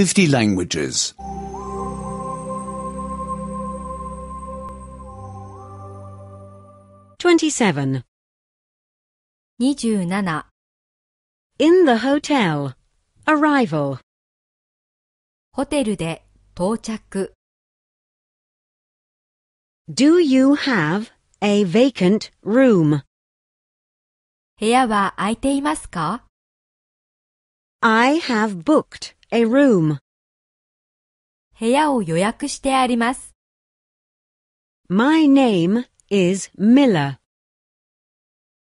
50 languages. 27. 27. In the hotel. Arrival. Do you have a vacant room? 部屋は空いていますか I have booked a room 部屋を予約してあります。My name is Miller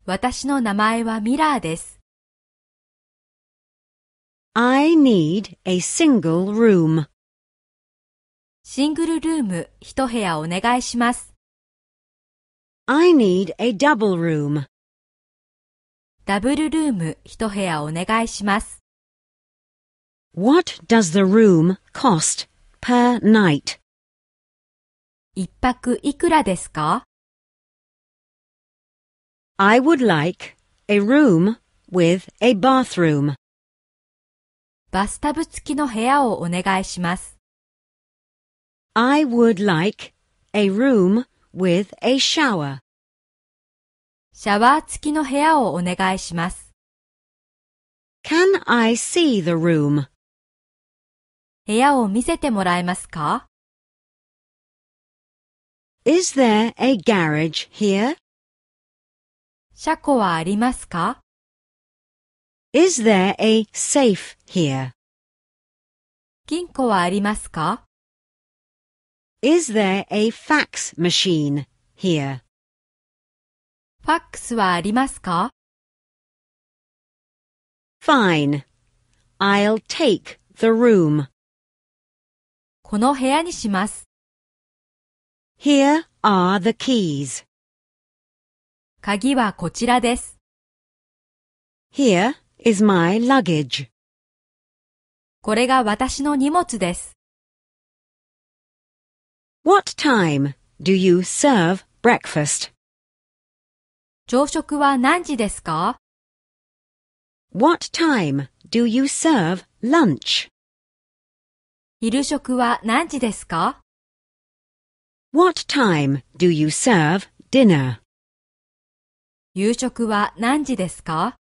私の名前はミラーです。I need a single room シングルルーム一部屋お願いします。I need a double room ダブルルーム一部屋お願いします。What does the room cost per night? 一泊いくらですか I would like a room with a bathroom. バスタブ付きの部屋をお願いします。I would like a room with a shower. シャワー付きの部屋をお願いします。Can I see the room? 部屋を見せてもらえますか ?Is there a garage here? 車庫はありますか ?Is there a safe here? 金庫はありますか ?Is there a fax machine here? ファックスはありますか ?Fine. I'll take the room. この部屋にします。Here are the keys. 鍵はこちらです。Here is my luggage. これが私の荷物です。What time do you serve breakfast? 朝食は何時ですか ?What time do you serve lunch? 昼食は何時ですか ?What time do you serve dinner? 夕食は何時ですか